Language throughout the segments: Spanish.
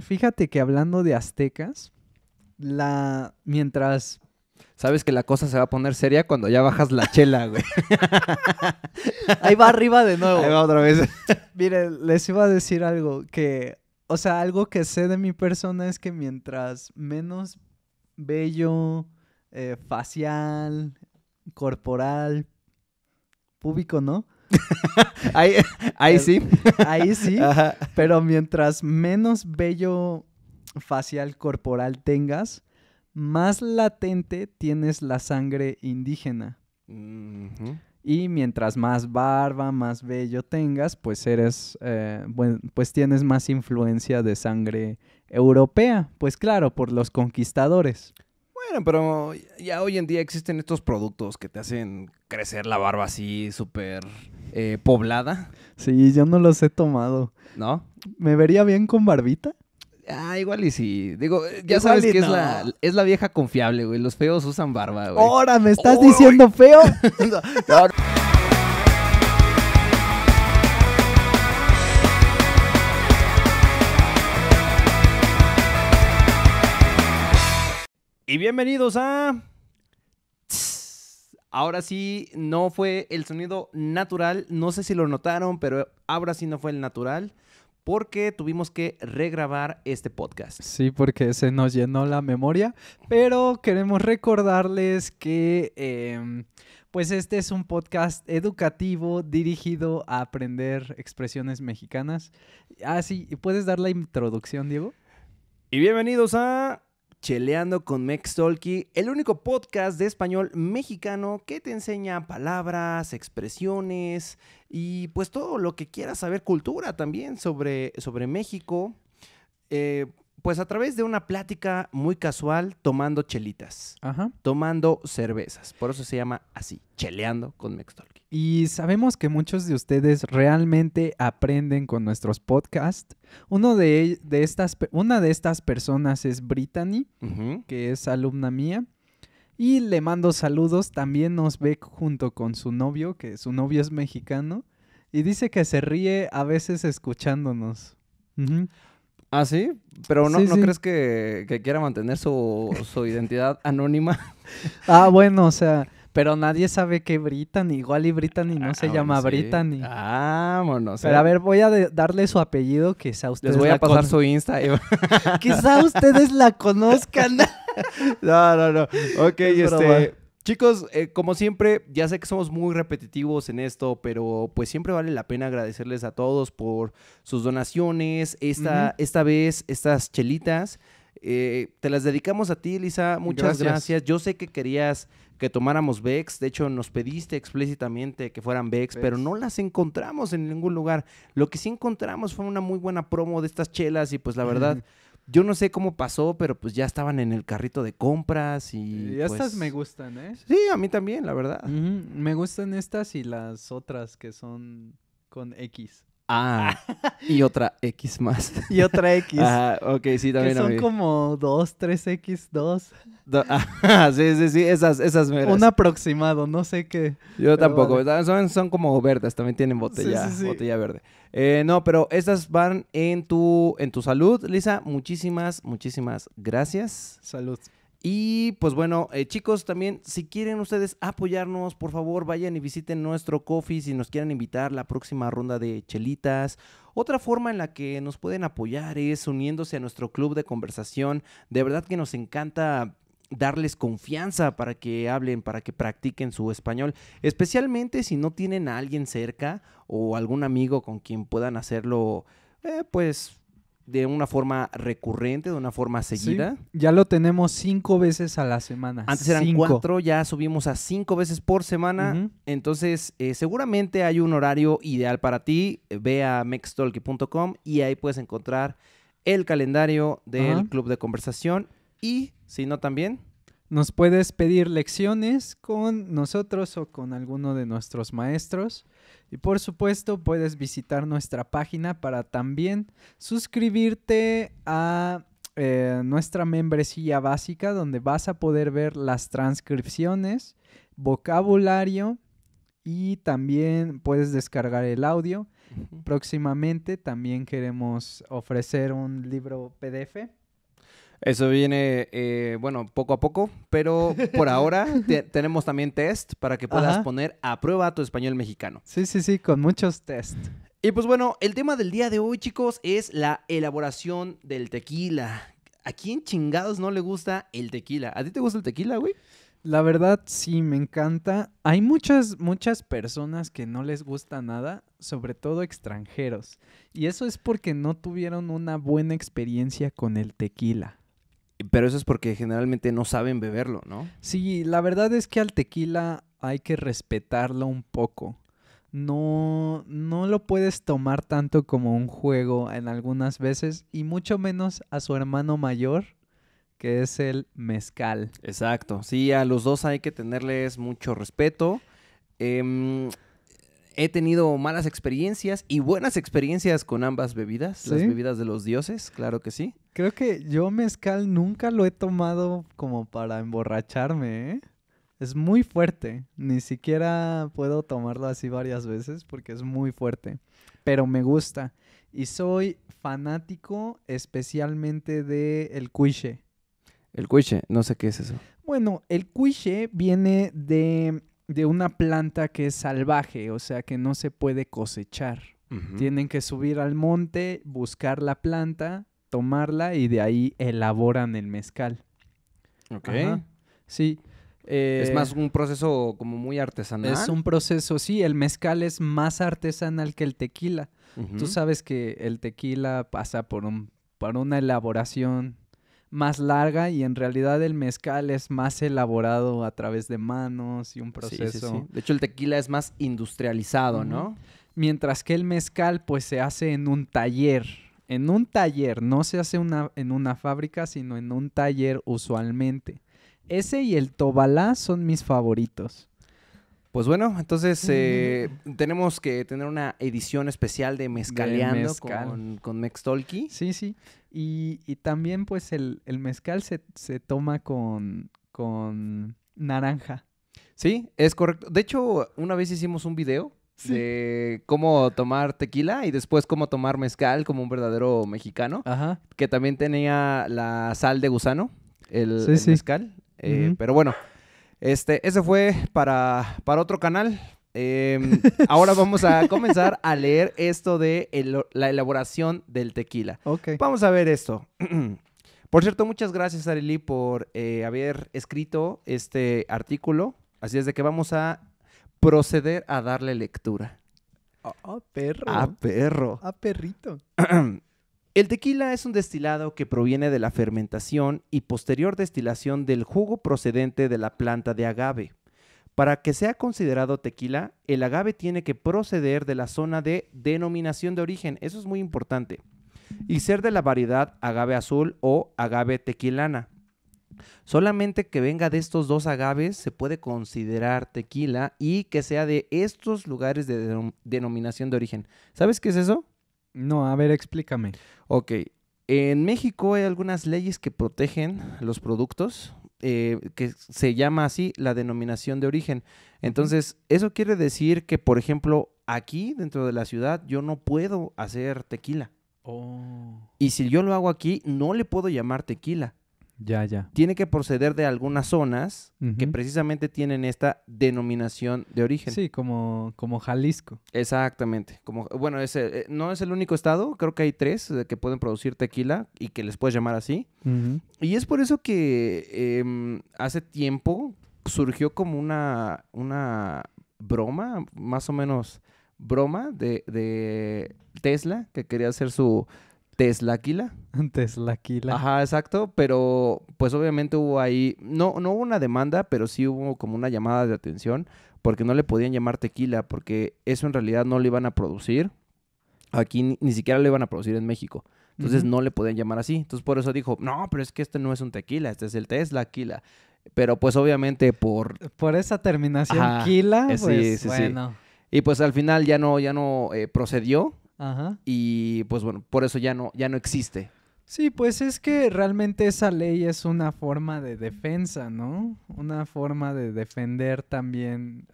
Fíjate que hablando de aztecas, la mientras sabes que la cosa se va a poner seria cuando ya bajas la chela, güey. Ahí va arriba de nuevo. Ahí va otra vez. Mire, les iba a decir algo que, o sea, algo que sé de mi persona es que mientras menos bello, eh, facial, corporal, púbico, ¿no? ahí, sí. ahí sí. Pero mientras menos bello facial corporal tengas, más latente tienes la sangre indígena. Y mientras más barba, más bello tengas, pues eres, eh, pues tienes más influencia de sangre europea. Pues claro, por los conquistadores pero ya hoy en día existen estos productos que te hacen crecer la barba así súper eh, poblada. Sí, yo no los he tomado. ¿No? ¿Me vería bien con barbita? Ah, igual y sí. Digo, eh, ya sabes que es, la, vieja confiable, güey. Los feos usan barba, güey. ¡Ahora! ¿Me estás diciendo feo? Y bienvenidos a... Ahora sí, no fue el sonido natural. No sé si lo notaron, pero ahora sí no fue el natural. Porque tuvimos que regrabar este podcast. Sí, porque se nos llenó la memoria. Pero queremos recordarles que... Em, pues este es un podcast educativo dirigido a aprender expresiones mexicanas. Ah, sí, ¿puedes dar la introducción, Diego? Y bienvenidos a Cheleando con Mex Tolki, el único podcast de español mexicano que te enseña palabras, expresiones y pues todo lo que quieras saber, cultura también sobre, sobre México. Eh, pues a través de una plática muy casual, tomando chelitas, tomando cervezas. Por eso se llama así, cheleando con Mextalk. Y sabemos que muchos de ustedes realmente aprenden con nuestros podcasts. de, estas, una de estas personas es Brittany, que es alumna mía. Y le mando saludos. También nos ve junto con su novio, que su novio es mexicano. Y dice que se ríe a veces escuchándonos. Ajá. Ah, sí, pero no, ¿no crees que, quiera mantener su, identidad anónima. Ah, bueno, o sea, pero nadie sabe que Brittany, igual y Brittany no ah, se ah, llama sí. Brittany. Ah, bueno, Pero a ver, voy a darle su apellido, quizá ustedes Les voy a pasar su Insta. quizá ustedes la conozcan. no, no, no. Ok, este, Chicos, eh, como siempre, ya sé que somos muy repetitivos en esto, pero pues siempre vale la pena agradecerles a todos por sus donaciones. Esta, esta vez, estas chelitas, eh, te las dedicamos a ti, Lisa. Muchas gracias. Yo sé que querías que tomáramos Vex. De hecho, nos pediste explícitamente que fueran Vex, pero no las encontramos en ningún lugar. Lo que sí encontramos fue una muy buena promo de estas chelas y pues la verdad... Yo no sé cómo pasó, pero pues ya estaban en el carrito de compras y. estas pues, me gustan, ¿eh? Sí, a mí también, la verdad. Me gustan estas y las otras que son con X. Ah, y otra X más. Y otra X. Ah, ok, sí, también. Que son como 2, 3X, 2. sí, sí, sí, esas, esas Un aproximado, no sé qué. Yo tampoco, son, son, como verdes, también tienen botella, botella verde. Eh, no, pero estas van en tu, en tu salud, Lisa. Muchísimas, muchísimas gracias. Salud. Y pues bueno, eh, chicos, también si quieren ustedes apoyarnos, por favor vayan y visiten nuestro coffee si nos quieren invitar la próxima ronda de chelitas. Otra forma en la que nos pueden apoyar es uniéndose a nuestro club de conversación. De verdad que nos encanta darles confianza para que hablen, para que practiquen su español, especialmente si no tienen a alguien cerca o algún amigo con quien puedan hacerlo, eh, pues de una forma recurrente, de una forma seguida. ya lo tenemos cinco veces a la semana. Antes eran cuatro, ya subimos a cinco veces por semana. Entonces, eh, seguramente hay un horario ideal para ti. Eh, ve a mextalki.com y ahí puedes encontrar el calendario del club de conversación. Y si no, también nos puedes pedir lecciones con nosotros o con alguno de nuestros maestros. Y por supuesto puedes visitar nuestra página para también suscribirte a eh, nuestra membresía básica donde vas a poder ver las transcripciones, vocabulario y también puedes descargar el audio. Próximamente también queremos ofrecer un libro PDF eso viene, eh, bueno, poco a poco, pero por ahora tenemos también test para que puedas poner a prueba tu español mexicano. Sí, sí, sí, con muchos test. Y pues bueno, el tema del día de hoy, chicos, es la elaboración del tequila. ¿A quién chingados no le gusta el tequila? ¿A ti te gusta el tequila, güey? La verdad, sí, me encanta. Hay muchas, muchas personas que no les gusta nada, sobre todo extranjeros. Y eso es porque no tuvieron una buena experiencia con el tequila. Pero eso es porque generalmente no saben beberlo, ¿no? Sí, la verdad es que al tequila hay que respetarlo un poco. No, no lo puedes tomar tanto como un juego en algunas veces y mucho menos a su hermano mayor, que es el mezcal. Exacto, sí, a los dos hay que tenerles mucho respeto. Eh, he tenido malas experiencias y buenas experiencias con ambas bebidas, las bebidas de los dioses, claro que sí. Creo que yo mezcal nunca lo he tomado como para emborracharme, ¿eh? Es muy fuerte, ni siquiera puedo tomarlo así varias veces porque es muy fuerte, pero me gusta y soy fanático especialmente de el cuiche. El cuiche, no sé qué es eso. Bueno, el cuiche viene de de una planta que es salvaje, o sea, que no se puede cosechar. Tienen que subir al monte, buscar la planta, tomarla y de ahí elaboran el mezcal. Ok. Sí. Eh, es más un proceso como muy artesanal. Es un proceso, sí, el mezcal es más artesanal que el tequila. Tú sabes que el tequila pasa por, un, por una elaboración más larga y en realidad el mezcal es más elaborado a través de manos y un proceso. De hecho, el tequila es más industrializado, ¿no? Mientras que el mezcal, pues se hace en un taller. En un taller, no se hace una, en una fábrica, sino en un taller usualmente. Ese y el tobalá son mis favoritos. Pues bueno, entonces eh, mm. tenemos que tener una edición especial de Mezcaleando con, con Mextolki. Sí, sí. Y, y, también pues el, el mezcal se, toma con, con naranja. Sí, es correcto. De hecho, una vez hicimos un video de cómo tomar tequila y después cómo tomar mezcal como un verdadero mexicano, Ajá. que también tenía la sal de gusano, el, sí, mezcal. Eh, pero bueno, este, ese fue para, para otro canal. Em, ahora vamos a comenzar a leer esto de la elaboración del tequila. Okay. Vamos a ver esto. por cierto, muchas gracias, Arely, por eh, haber escrito este artículo. Así es de que vamos a proceder a darle lectura. Ah, perro. A perro. A perrito. El tequila es un destilado que proviene de la fermentación y posterior destilación del jugo procedente de la planta de agave. Para que sea considerado tequila, el agave tiene que proceder de la zona de denominación de origen, eso es muy importante, y ser de la variedad agave azul o agave tequilana. Solamente que venga de estos dos agaves se puede considerar tequila y que sea de estos lugares de denominación de origen. ¿Sabes qué es eso? No, a ver, explícame. Ok. En México hay algunas leyes que protegen los productos, eh, que se llama así la denominación de origen. Entonces, eso quiere decir que, por ejemplo, aquí dentro de la ciudad yo no puedo hacer tequila. Oh. Y si yo lo hago aquí, no le puedo llamar tequila. Ya, ya. Tiene que proceder de algunas zonas que precisamente tienen esta denominación de origen. Sí, como, como Jalisco. Exactamente. Como, bueno, eh, no es el único estado, creo que hay tres eh, que pueden producir tequila y que les puedes llamar así. Y es por eso que em, hace tiempo surgió como una, una broma, más o menos broma, de, de Tesla, que quería hacer su Teslaquila. Teslaquila. Ajá, exacto, pero pues obviamente hubo ahí, no, no hubo una demanda, pero sí hubo como una llamada de atención, porque no le podían llamar tequila, porque eso en realidad no lo iban a producir, aquí ni, siquiera lo iban a producir en México. Entonces no le podían llamar así. Entonces por eso dijo, no, pero es que este no es un tequila, este es el Teslaquila. Pero pues obviamente por... Por esa terminación tequila, eh, pues sí, bueno. Sí. Y pues al final ya no, ya no eh, procedió Ajá. Y pues bueno, por eso ya no, ya no existe. Sí, pues es que realmente esa ley es una forma de defensa, ¿no? Una forma de defender también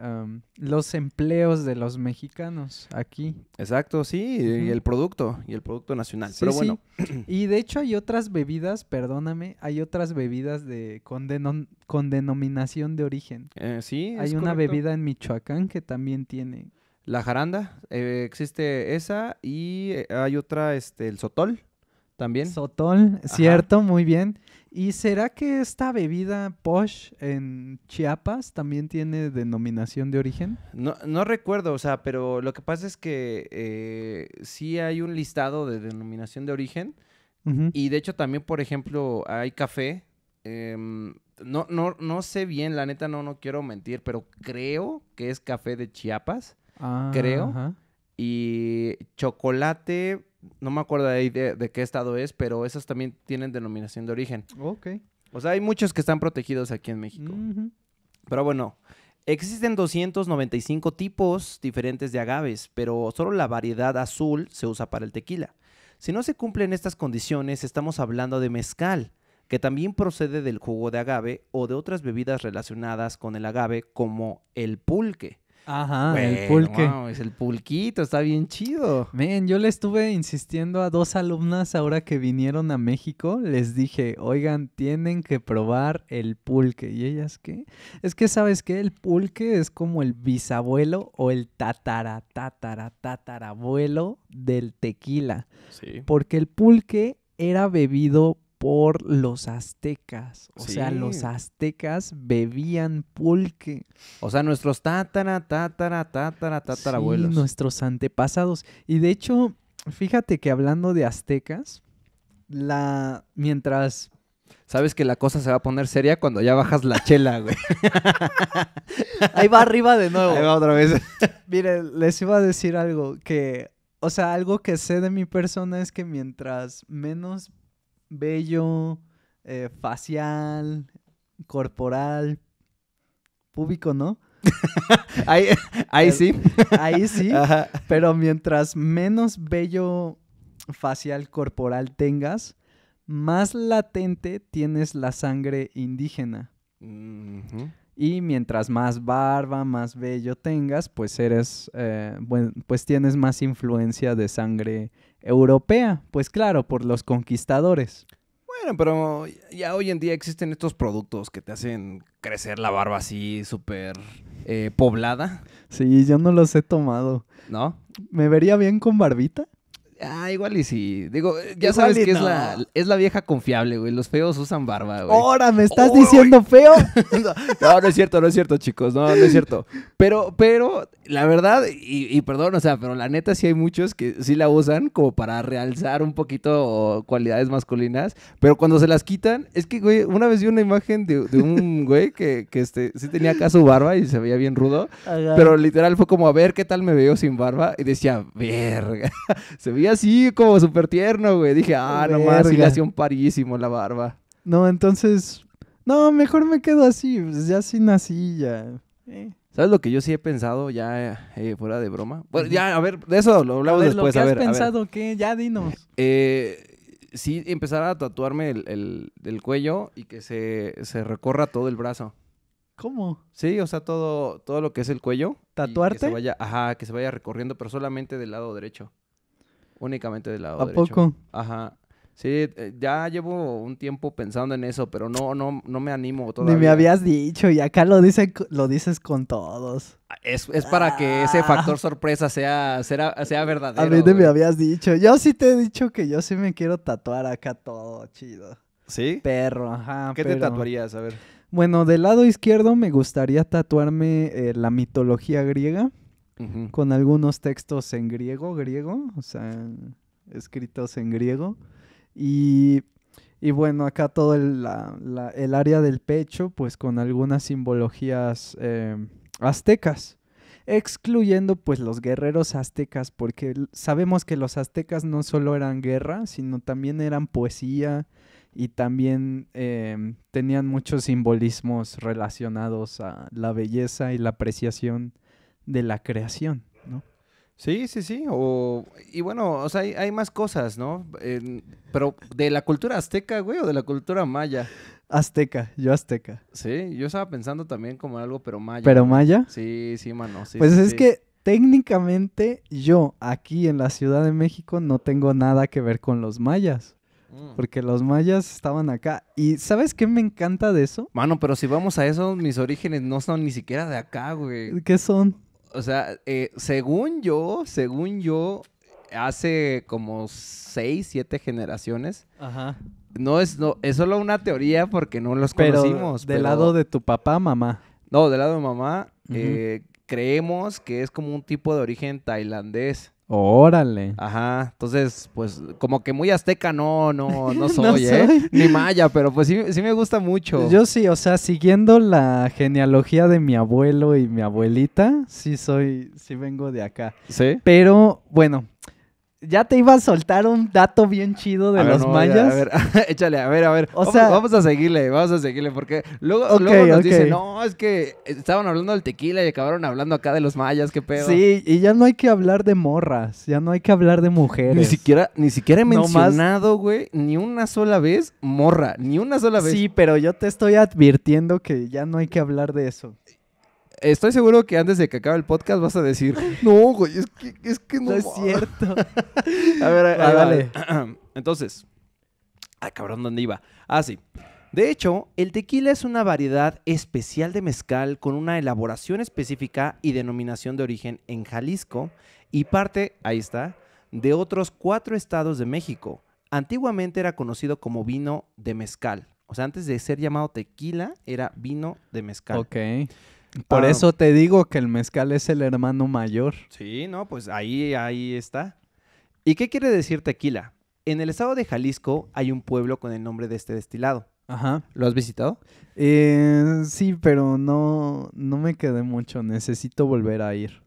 los empleos de los mexicanos aquí. Exacto, sí, y el producto, y el producto nacional. Pero bueno. Sí. Y de hecho hay otras bebidas, perdóname, hay otras bebidas de con, denominación de origen. Eh, sí. Hay una bebida en Michoacán que también tiene la jaranda, eh, existe esa y eh, hay otra, este, el sotol también. Sotol, cierto, muy bien. ¿Y será que esta bebida posh en Chiapas también tiene denominación de origen? No, recuerdo, o sea, pero lo que pasa es que eh, sí hay un listado de denominación de origen. Y de hecho también, por ejemplo, hay café. Em, no, no, no sé bien, la neta no, no quiero mentir, pero creo que es café de Chiapas. Ah, creo. Y chocolate, no me acuerdo de, qué estado es, pero esas también tienen denominación de origen. Ok. O sea, hay muchos que están protegidos aquí en México. Pero bueno, Existen 295 tipos diferentes de agaves, pero solo la variedad azul se usa para el tequila. Si no se cumplen estas condiciones, estamos hablando de mezcal, que también procede del jugo de agave o de otras bebidas relacionadas con el agave como el pulque. Ajá, el pulque. es el pulquito, está bien chido. Men, yo le estuve insistiendo a dos alumnas ahora que vinieron a México. Les dije, oigan, tienen que probar el pulque. ¿Y ellas qué? Es que, ¿sabes qué? El pulque es como el bisabuelo o el tatara, tatara, tatarabuelo del tequila. Sí. Porque el pulque era bebido por los aztecas. O sea, los aztecas bebían pulque. O sea, nuestros tatara, tatara, tatara, tatarabuelos. Sí, nuestros antepasados. Y de hecho, fíjate que hablando de aztecas, la mientras Sabes que la cosa se va a poner seria cuando ya bajas la chela, güey. Ahí va arriba de nuevo. Ahí va otra vez. Mire, les iba a decir algo que, o sea, algo que sé de mi persona es que mientras menos bello, eh, facial, corporal, público, ¿no? ahí, sí. Ahí sí. Pero mientras menos bello facial corporal tengas, más latente tienes la sangre indígena. Y mientras más barba, más bello tengas, pues eres, eh, pues tienes más influencia de sangre europea. Pues claro, por los conquistadores. Bueno, pero ya hoy en día existen estos productos que te hacen crecer la barba así súper eh, poblada. Sí, yo no los he tomado. ¿No? ¿Me vería bien con barbita? Ah, igual y sí. Digo, eh, ya sabes que es, la, es la vieja confiable, güey. Los feos usan barba, güey. Ahora, ¿me estás diciendo feo? no, no es cierto, no es cierto, chicos. No, no es cierto. Pero, pero, la verdad, y, perdón, o sea, pero la neta sí hay muchos que sí la usan como para realzar un poquito cualidades masculinas. Pero cuando se las quitan, es que, güey, una vez vi una imagen de, un güey que, que este, sí tenía acá su barba y se veía bien rudo. Pero literal fue como, a ver qué tal me veo sin barba. Y decía, verga. se veía así, como súper tierno, güey. Dije, ah, nomás, y le hacía un parísimo la barba. No, entonces, no, mejor me quedo así, pues ya así ya. Eh. ¿Sabes lo que yo sí he pensado ya eh, fuera de broma? Bueno, ya, a ver, de eso lo hablamos a ver, después. Lo que has pensado? ¿Qué? Ya dinos. Eh, sí, empezar a tatuarme el, cuello y que se, recorra todo el brazo. ¿Cómo? Sí, o sea, todo, todo lo que es el cuello. ¿Tatuarte? vaya, ajá, que se vaya recorriendo, pero solamente del lado derecho. Únicamente del lado ¿A derecho. poco? Ajá. Sí, eh, ya llevo un tiempo pensando en eso, pero no, no, no me animo todavía. Ni me habías dicho, y acá lo, dice, lo dices con todos. Es, es para que ese ah. factor sorpresa sea, sea, sea verdadero. A mí ni me habías dicho. Yo sí te he dicho que yo sí me quiero tatuar acá todo, chido. ¿Sí? Perro, ajá. ¿Qué te tatuarías? A ver. Bueno, del lado izquierdo me gustaría tatuarme eh, la mitología griega con algunos textos en griego, griego, o sea, escritos en griego. Y, bueno, acá todo el, la, el, área del pecho, pues con algunas simbologías em, aztecas excluyendo pues los guerreros aztecas, porque sabemos que los aztecas no solo eran guerra, sino también eran poesía, y también em, tenían muchos simbolismos relacionados a la belleza y la apreciación de la creación, ¿no? Sí, sí, sí. O, y bueno, o sea, hay, más cosas, ¿no? pero de la cultura azteca, güey, o de la cultura maya. Azteca, yo azteca. Sí, yo estaba pensando también como algo, pero maya. ¿Pero maya? Sí, sí, mano. Sí, pues es que técnicamente yo aquí en la Ciudad de México no tengo nada que ver con los mayas. Mm. Porque los mayas estaban acá. ¿Y sabes qué me encanta de eso? Mano, pero si vamos a eso, mis orígenes no son ni siquiera de acá, güey. ¿Qué son? O sea, eh, según yo, según yo, hace como seis, siete generaciones. Ajá. No es, no, es solo una teoría porque no los pero conocimos. Del lado de tu papá, mamá. No, del lado de mamá, eh, creemos que es como un tipo de origen tailandés. Órale. Ajá, entonces, pues como que muy azteca no, no, no soy, ¿eh? Ni maya, pero pues sí, sí me gusta mucho. Yo sí, o sea, siguiendo la genealogía de mi abuelo y mi abuelita, sí soy, sí vengo de acá. Sí. Pero bueno, ya te iba a soltar un dato bien chido de los mayas. A ver, échale, a ver, a ver. O vamos, sea, vamos a seguirle, vamos a seguirle, porque luego, nos dicen, no, es que estaban hablando del tequila y acabaron hablando acá de los mayas, qué pedo. Sí, y ya no hay que hablar de morras, ya no hay que hablar de mujeres. Ni siquiera, ni siquiera he mencionado, güey, ni una sola vez morra, ni una sola vez. Sí, pero yo te estoy advirtiendo que ya no hay que hablar de eso. Estoy seguro que antes de que acabe el podcast vas a decir, no, güey, es que, es que no. No es cierto. a ver, a, Entonces, ah, cabrón, ¿dónde iba? Ah, sí. De hecho, el tequila es una variedad especial de mezcal con una elaboración específica y denominación de origen en Jalisco y parte, ahí está, de otros cuatro estados de México. Antiguamente era conocido como vino de mezcal. O sea, antes de ser llamado tequila, era vino de mezcal. Ok. Por ah, eso te digo que el mezcal es el hermano mayor. Sí, no, pues ahí, ahí está. ¿Y qué quiere decir tequila? En el estado de Jalisco hay un pueblo con el nombre de este destilado. Ajá. ¿Lo has visitado? Eh, sí, pero no, no me quedé mucho. Necesito volver a ir.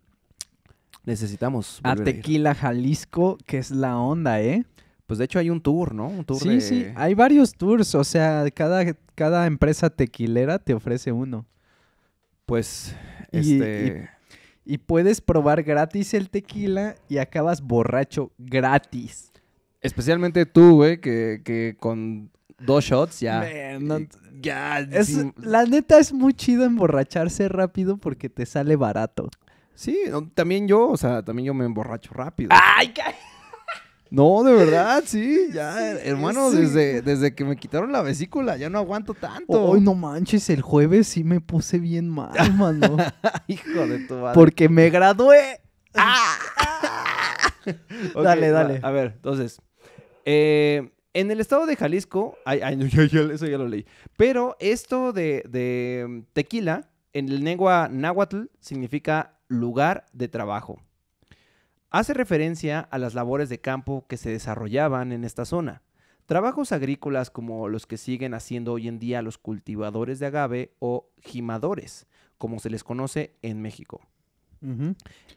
Necesitamos. A Tequila, a Jalisco, que es la onda, ¿eh? Pues de hecho hay un tour, ¿no? Un sí, sí, hay varios tours. O sea, cada, cada empresa tequilera te ofrece uno. Pues, este... Y, puedes probar gratis el tequila y acabas borracho gratis. Especialmente tú, güey, que, con dos shots ya. ya La neta es muy chido emborracharse rápido porque te sale barato. Sí, también yo, o sea, también yo me emborracho rápido. ¡Ay, qué! No, de verdad, sí, ya, hermano, Desde, desde que me quitaron la vesícula, ya no aguanto tanto. Hoy no manches, el jueves sí me puse bien mal, hermano Hijo de tu madre. Porque me gradué. Ah. dale, dale. a ver, entonces, eh, en el estado de Jalisco, ay, eso ya lo leí, pero esto de, de mm, tequila, en el lengua náhuatl, significa lugar de trabajo. Hace referencia a las labores de campo que se desarrollaban en esta zona. Trabajos agrícolas como los que siguen haciendo hoy en día los cultivadores de agave o gimadores, como se les conoce en México.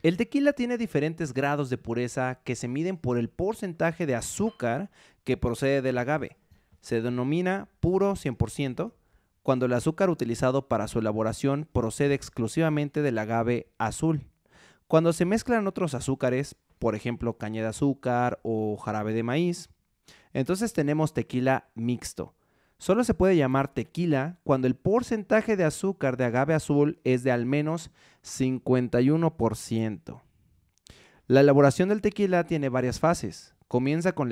El tequila tiene diferentes grados de pureza que se miden por el porcentaje de azúcar que procede del agave. Se denomina puro 100% cuando el azúcar utilizado para su elaboración procede exclusivamente del agave azul cuando se mezclan otros azúcares, por ejemplo caña de azúcar o jarabe de maíz, entonces tenemos tequila mixto. Solo se puede llamar tequila cuando el porcentaje de azúcar de agave azul es de al menos 51%. La elaboración del tequila tiene varias fases. Comienza con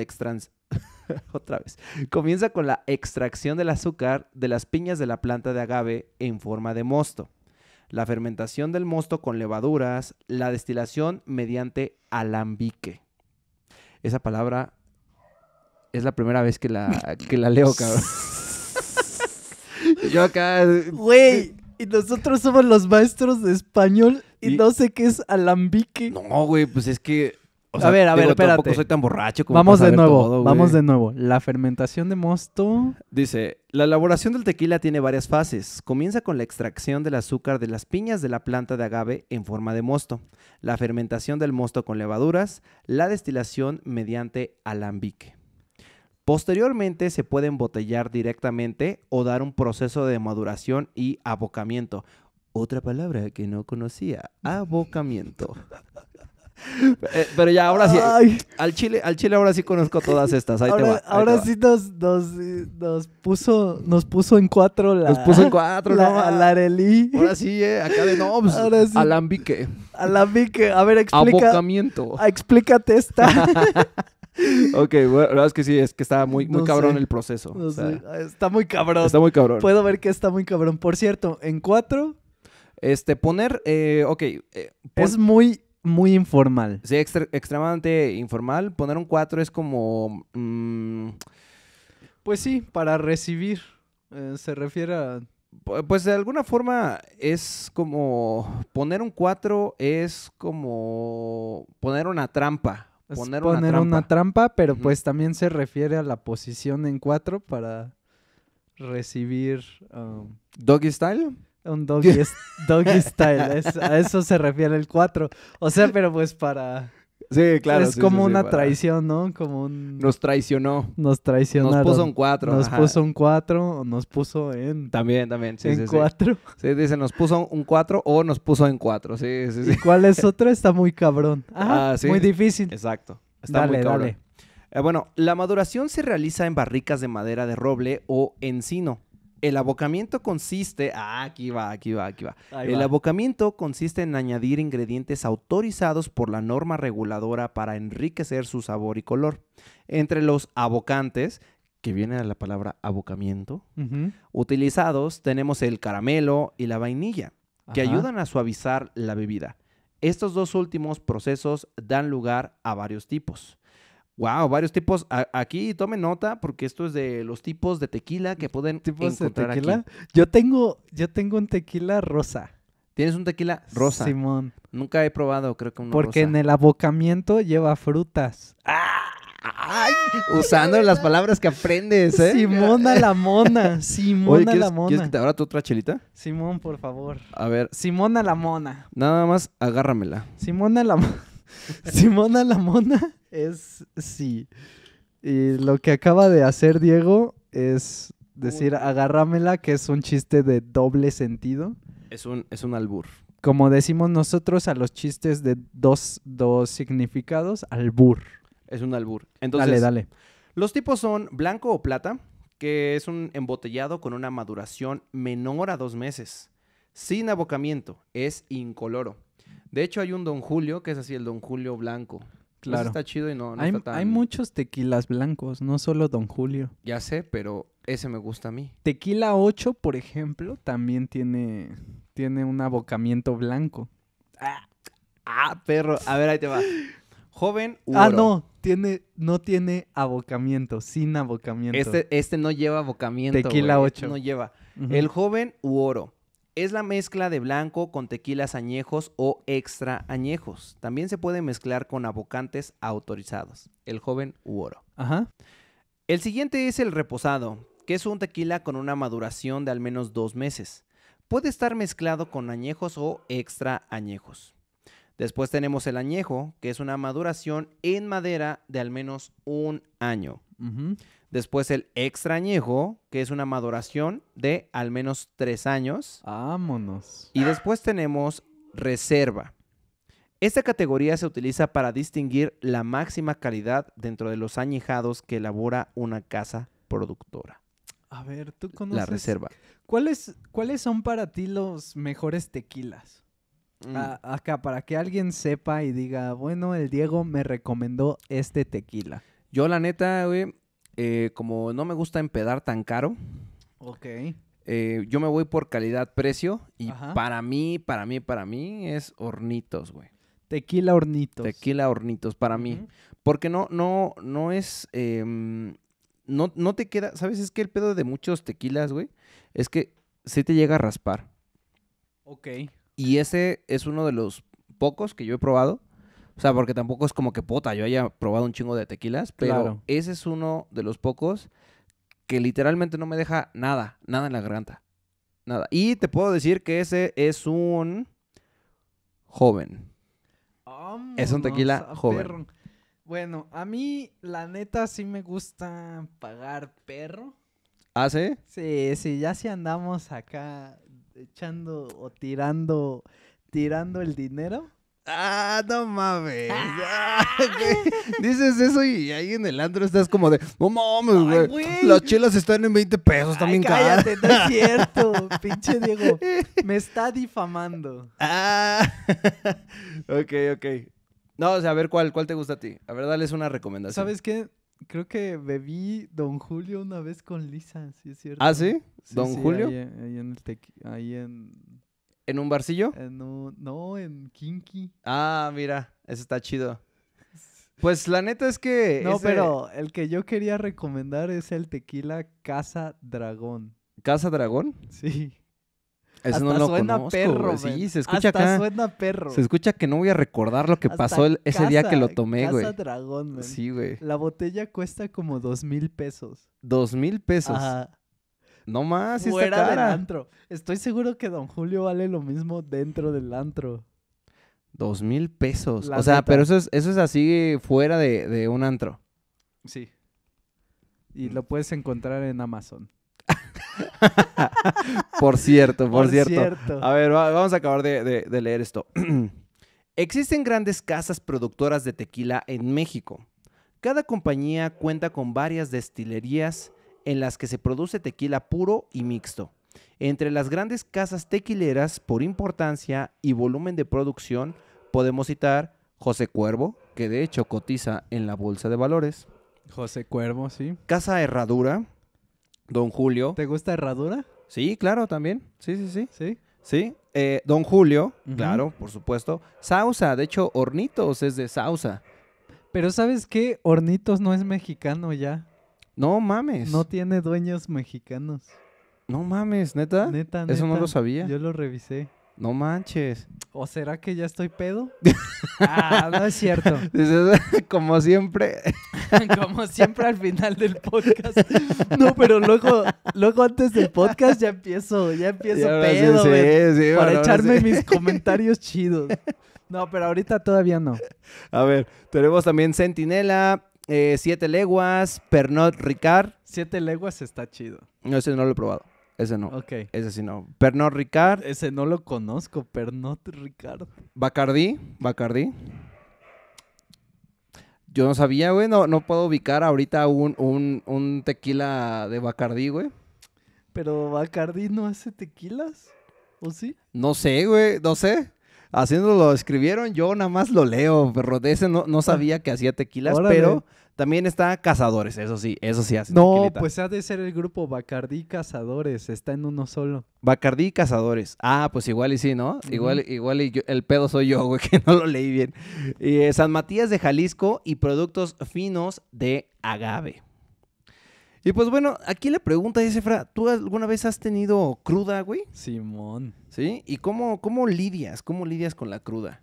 la extracción del azúcar de las piñas de la planta de agave en forma de mosto la fermentación del mosto con levaduras, la destilación mediante alambique. Esa palabra es la primera vez que la, la leo, cabrón. Yo acá... Güey, eh, y nosotros somos los maestros de español y, y, no sé qué es alambique. No, güey, pues es que a ver, a ver, espérate. Tampoco soy tan borracho como Vamos de nuevo, vamos de nuevo. La fermentación de mosto. Dice, la elaboración del tequila tiene varias fases. Comienza con la extracción del azúcar de las piñas de la planta de agave en forma de mosto, la fermentación del mosto con levaduras, la destilación mediante alambique. Posteriormente se puede embotellar directamente o dar un proceso de maduración y abocamiento. Otra palabra que no conocía, abocamiento. Eh, pero ya, ahora sí. Al Chile, al Chile ahora sí conozco todas estas. ahora, sí nos, puso, nos puso en cuatro la. Nos puso en cuatro, ¿no? La Arelí. Ahora sí, eh, acá de Nobs. Pues, alambique. Alambique. A ver, explica. Abocamiento. Ah, explícate esta. Ok, bueno, la verdad es que sí, es que está muy, muy cabrón el proceso. Ah, está muy cabrón. Está muy cabrón. Puedo ver que está muy cabrón. Por cierto, en cuatro. Este, poner, eh, ok. Es muy muy informal. Sí, extremadamente informal. Poner un 4 es como... Mm, pues sí, para recibir. Eh, se refiere a... Pues de alguna forma es como poner un 4 es como poner una trampa. poner, una, trampa. pero pues también se refiere a la posición en 4 para recibir... Um, Doggy Style. Un doggy, style, a eso se refiere el 4. O sea, pero pues para... Sí, claro. Es como una traición, ¿no? Como un... Nos traicionó. Nos traicionó. Nos puso un 4. Nos puso un 4 o nos puso en... También, también, sí. En 4. Sí. dice, nos puso un 4 o nos puso en 4, sí, sí, sí. cuál es otro? Está muy cabrón. ah, sí. Muy difícil. Exacto. Está muy cabrón. Eh, bueno, la maduración se realiza en barricas de madera de roble o encino el abocamiento consiste. Ah, aquí va, aquí va, aquí va. el abocamiento consiste en añadir ingredientes autorizados por la norma reguladora para enriquecer su sabor y color. Entre los abocantes, que viene de la palabra abocamiento, utilizados tenemos el caramelo y la vainilla, que ayudan a suavizar la bebida. Estos dos últimos procesos dan lugar a varios tipos. Wow, varios tipos. aquí tome nota porque esto es de los tipos de tequila que pueden ¿Tipos encontrar de tequila? Aquí. Yo tengo, yo tengo un tequila rosa. ¿Tienes un tequila rosa? Simón. Nunca he probado, creo que uno Porque en el abocamiento lleva frutas. usando las palabras que aprendes, ¿eh? Simona la mona. Simona la mona. ¿Quieres que te abra tu otra chelita? Simón, por favor. A ver. Simona la mona. Nada más agárramela. Simona la Simona la mona es sí. Y lo que acaba de hacer Diego es decir, agárramela, que es un chiste de doble sentido. Es un, es un albur. Como decimos nosotros a los chistes de dos, dos significados, albur. Es un albur. Entonces, dale, dale. Los tipos son blanco o plata, que es un embotellado con una maduración menor a dos meses, sin abocamiento, es incoloro. De hecho, hay un Don Julio que es así, el Don Julio blanco. Claro. está chido y no, hay, está tan... hay muchos tequilas blancos, no solo Don Julio. Ya sé, pero ese me gusta a mí. Tequila 8, por ejemplo, también tiene, tiene un abocamiento blanco. Ah. ah, perro. A ver, ahí te va. Joven u Ah, no. Tiene, no tiene abocamiento, sin abocamiento. Este, este no lleva abocamiento. Tequila 8. Este no lleva. El joven u oro. Es la mezcla de blanco con tequilas añejos o extra añejos. También se puede mezclar con abocantes autorizados, el joven u oro. Ajá. El siguiente es el reposado, que es un tequila con una maduración de al menos dos meses. Puede estar mezclado con añejos o extra añejos. Después tenemos el añejo, que es una maduración en madera de al menos un año. Después el extrañejo, que es una maduración de al menos tres años. Vámonos. Y después tenemos reserva. Esta categoría se utiliza para distinguir la máxima calidad dentro de los añejados que elabora una casa productora. A ver, tú conoces. La reserva. ¿Cuáles son para ti los mejores tequilas? Mm. Ah, acá, para que alguien sepa y diga, bueno, el Diego me recomendó este tequila. Yo, la neta, güey, eh, como no me gusta empedar tan caro. Ok. Eh, yo me voy por calidad-precio y para mí, para mí, para mí es hornitos, güey. Tequila hornitos. Tequila hornitos, para mí. Porque no, no, no es. Em, no, no te queda. ¿Sabes? Es que el pedo de muchos tequilas, güey, es que sí te llega a raspar. Ok. Y ese es uno de los pocos que yo he probado. O sea, porque tampoco es como que pota yo haya probado un chingo de tequilas, pero ese es uno de los pocos que literalmente no me deja nada, nada en la garganta. Nada. Y te puedo decir que ese es un joven. es un tequila joven. Bueno, a mí la neta sí me gusta pagar perro. ¿Ah, sí? Sí, sí, ya si andamos acá echando o tirando, tirando el dinero. Ah, no mames. Ah. Dices eso y ahí en el antro estás como de, no mames, güey. Las chelas están en 20 pesos también, cállate, no es cierto. pinche Diego, me está difamando. Ah, ok, ok. No, o sea, a ver cuál, cuál te gusta a ti. A ver, es una recomendación. ¿Sabes qué? creo que bebí Don Julio una vez con Lisa, sí es cierto. ¿Ah, sí? ¿Don Julio? Ahí, en el ahí en... ¿En un barcillo? no, en Kinky. Ah, mira, eso está chido. Pues la neta es que... No, pero el que yo quería recomendar es el tequila Casa Dragón. ¿Casa Dragón? Sí. Eso suena perro, sí, se escucha Hasta perro. Se escucha que no voy a recordar lo que pasó ese día que lo tomé, casa güey. dragón, Sí, güey. La botella cuesta como dos mil pesos. ¿Dos mil pesos? No más, Fuera del antro. Estoy seguro que Don Julio vale lo mismo dentro del antro. Dos mil pesos. o sea, pero eso es, eso es así fuera de, de un antro. Sí. Y lo puedes encontrar en Amazon. por cierto, por, cierto. A ver, vamos a acabar de leer esto. Existen grandes casas productoras de tequila en México. Cada compañía cuenta con varias destilerías en las que se produce tequila puro y mixto. Entre las grandes casas tequileras por importancia y volumen de producción podemos citar José Cuervo, que de hecho cotiza en la Bolsa de Valores. José Cuervo, sí. Casa Herradura, Don Julio. ¿Te gusta Herradura? Sí, claro, también. Sí, sí, sí. Sí. Sí. Eh, Don Julio, claro, por supuesto. Sausa, de hecho, Hornitos es de Sausa. Pero ¿sabes qué? Hornitos no es mexicano ya. No mames. No tiene dueños mexicanos. No mames, neta. Neta, neta. Eso no lo sabía. Yo lo revisé. No manches. ¿O será que ya estoy pedo? ah, no es cierto. Como siempre. Como siempre al final del podcast. No, pero luego, luego antes del podcast ya empiezo, ya empiezo pedo, para echarme mis comentarios chidos. No, pero ahorita todavía no. A ver, tenemos también Sentinela, eh, Siete Leguas, Pernod Ricard. Siete Leguas está chido. No, ese no lo he probado. Ese no. Ok. Ese sí no. Pernod Ricard. Ese no lo conozco, Pernod Ricard. Bacardí. Bacardí. Yo no sabía, güey. No, puedo ubicar ahorita un, un, tequila de Bacardí, güey. Pero Bacardí no hace tequilas. ¿O sí? No sé, güey. No sé. Así lo escribieron. Yo nada más lo leo, pero de ese no, no ah. sabía que hacía tequilas, pero también está Cazadores, eso sí, eso sí No, pues ha de ser el grupo Bacardí Cazadores, está en uno solo. Bacardí Cazadores. Ah, pues igual y sí, ¿no? Igual, igual y el pedo soy yo, güey, que no lo leí bien. Eh, San Matías de Jalisco y productos finos de agave. Y pues bueno, aquí le pregunta es, Efra, ¿tú alguna vez has tenido cruda, güey? Simón. ¿Sí? ¿Y cómo, cómo lidias? ¿Cómo lidias con la cruda?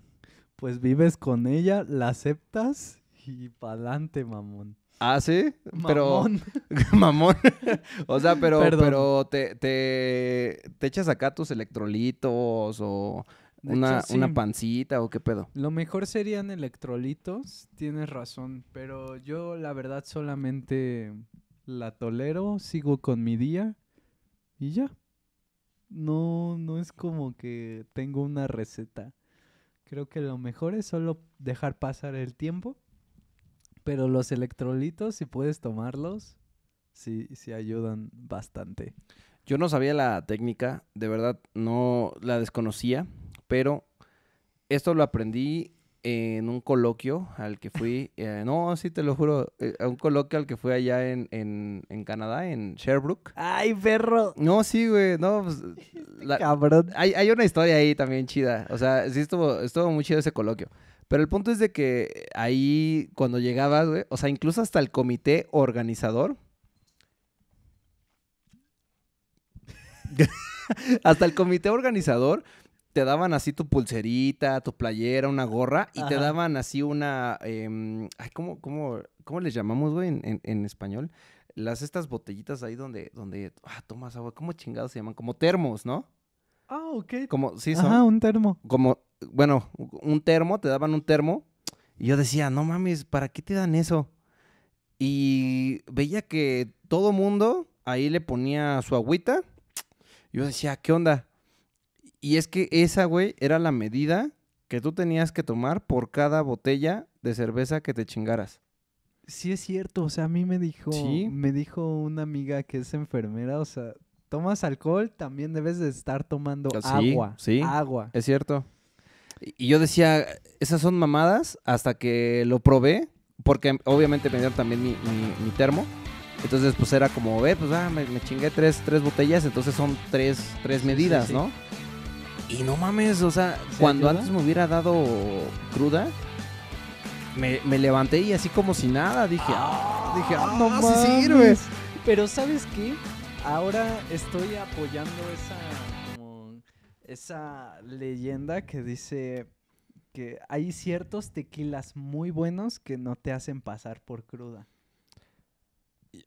Pues vives con ella, la aceptas y pa'lante, mamón. Ah, sí, mamón, mamón. o sea, pero, pero te, te, echas acá tus electrolitos o una, una, pancita o qué pedo. Lo mejor serían electrolitos, tienes razón, pero yo la verdad solamente la tolero, sigo con mi día y ya. No, no es como que tengo una receta. Creo que lo mejor es solo dejar pasar el tiempo pero los electrolitos, si puedes tomarlos, sí, sí ayudan bastante. Yo no sabía la técnica, de verdad no la desconocía, pero esto lo aprendí en un coloquio al que fui, eh, no, sí te lo juro, eh, un coloquio al que fui allá en, Canadá, en Sherbrooke. ¡Ay, perro! No, sí, güey, no, pues, Cabrón. Hay, hay, una historia ahí también chida, o sea, sí estuvo, estuvo muy chido ese coloquio. Pero el punto es de que ahí, cuando llegabas, güey, o sea, incluso hasta el comité organizador. hasta el comité organizador te daban así tu pulserita, tu playera, una gorra y te daban así una... Em, ay, ¿cómo, les llamamos, güey, en, español? Las estas botellitas ahí donde, donde ah, tomas agua, ¿cómo chingados se llaman? Como termos, ¿no? Ah, ok. Como, sí, son... Ajá, un termo. Como, bueno, un termo, te daban un termo. Y yo decía, no mames, ¿para qué te dan eso? Y veía que todo mundo ahí le ponía su agüita. Yo decía, ¿qué onda? Y es que esa, güey, era la medida que tú tenías que tomar por cada botella de cerveza que te chingaras. Sí es cierto, o sea, a mí me dijo, me dijo una amiga que es enfermera, o sea, tomas alcohol, también debes de estar tomando agua, sí, agua. Es cierto. Y yo decía, esas son mamadas hasta que lo probé, porque obviamente me dieron también mi, termo. Entonces, pues era como, ve, pues ah, me, chingué tres, botellas, entonces son tres, medidas, ¿no? Y no mames, o sea, cuando antes me hubiera dado cruda, me, levanté y así como si nada, dije, ah, dije, ah, no ah, mames. Pero ¿sabes qué? Ahora estoy apoyando esa esa leyenda que dice que hay ciertos tequilas muy buenos que no te hacen pasar por cruda.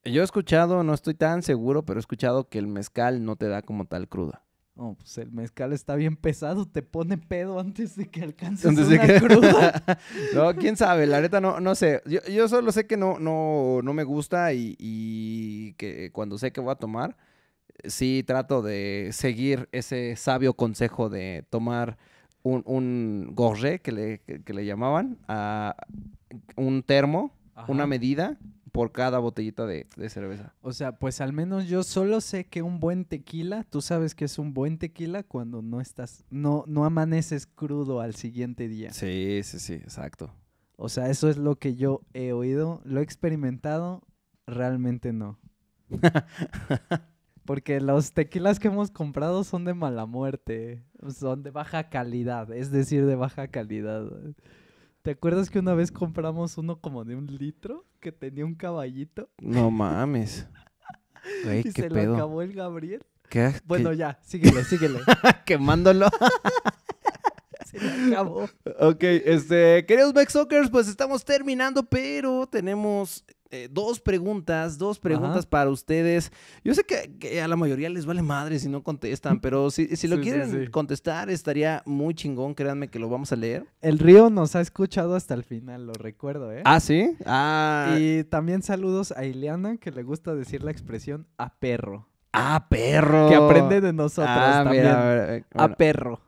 Yo he escuchado, no estoy tan seguro, pero he escuchado que el mezcal no te da como tal cruda. No, pues el mezcal está bien pesado, te pone pedo antes de que alcances a una cruda. no, quién sabe, la neta no, no sé. Yo, solo sé que no, no, no me gusta y, y, que cuando sé que voy a tomar, sí trato de seguir ese sabio consejo de tomar un, un que le, le llamaban, a ah, un termo, una medida por cada botellita de, de, cerveza. O sea, pues al menos yo solo sé que un buen tequila, tú sabes que es un buen tequila cuando no estás, no, no amaneces crudo al siguiente día. Sí, sí, sí, exacto. O sea, eso es lo que yo he oído, lo he experimentado, realmente no. Porque los tequilas que hemos comprado son de mala muerte, son de baja calidad, es decir, de baja calidad. ¿Te acuerdas que una vez compramos uno como de un litro que tenía un caballito? No mames. y se le acabó el Gabriel. Bueno, ya, síguele, síguele. Quemándolo. se le acabó. Ok, este, queridos backsockers, pues estamos terminando, pero tenemos eh, dos preguntas, dos preguntas para ustedes. Yo sé que, a la mayoría les vale madre si no contestan, pero si, lo quieren contestar estaría muy chingón, créanme que lo vamos a leer. El río nos ha escuchado hasta el final, lo recuerdo, ¿eh? Ah, sí. Ah. Y también saludos a Ileana, que le gusta decir la expresión a perro. a ah, perro. Que aprende de nosotros ah, también. a eh, perro.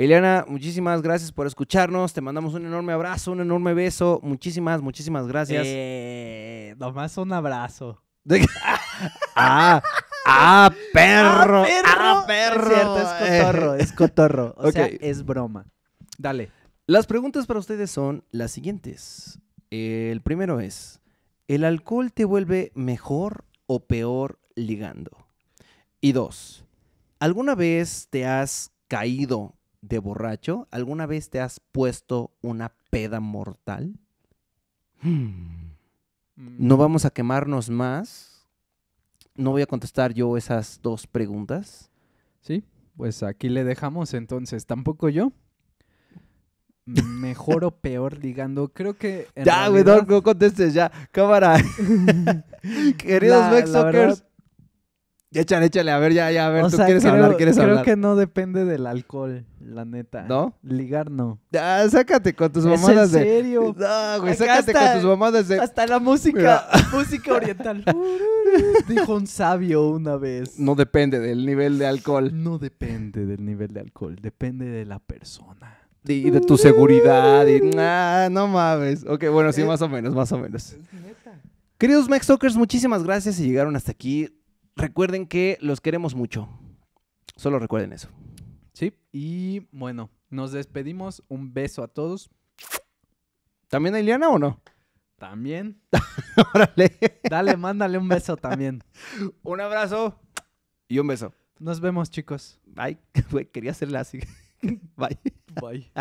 Eliana, muchísimas gracias por escucharnos. Te mandamos un enorme abrazo, un enorme beso. Muchísimas, muchísimas gracias. Eh, nomás un abrazo. ah, ah, ah, perro. Ah, perro. Es, cierto, es eh. cotorro, es cotorro. O sea, es broma. Dale. Las preguntas para ustedes son las siguientes. El primero es, ¿el alcohol te vuelve mejor o peor ligando? Y dos, ¿alguna vez te has caído de borracho, ¿alguna vez te has puesto una peda mortal? Mm. No vamos a quemarnos más. No voy a contestar yo esas dos preguntas. Sí, pues aquí le dejamos entonces. Tampoco yo. Mejor o peor ligando, creo que. ya, güey, no, contestes, ya. Cámara. Queridos Mexockers. Verdad... Échale, échale, a ver, ya, ya, a ver, tú quieres hablar, quieres hablar. Creo que no depende del alcohol la neta. ¿No? Ligar no. Ah, sácate con tus ¿Es mamadas en serio? No, güey, sácate con tus mamadas de. Hasta la música, música oriental. Dijo un sabio una vez. No depende del nivel de alcohol. No depende del nivel de alcohol, depende de la persona. Y de tu seguridad. Y, no mames. Ok, bueno, sí, eh. más o menos, más o menos. Queridos Max muchísimas gracias si llegaron hasta aquí. Recuerden que los queremos mucho. Solo recuerden eso. Sí, y bueno, nos despedimos. Un beso a todos. ¿También a Ileana o no? También. Órale. Dale, mándale un beso también. un abrazo y un beso. Nos vemos, chicos. Bye. quería hacerla así. Bye. Bye.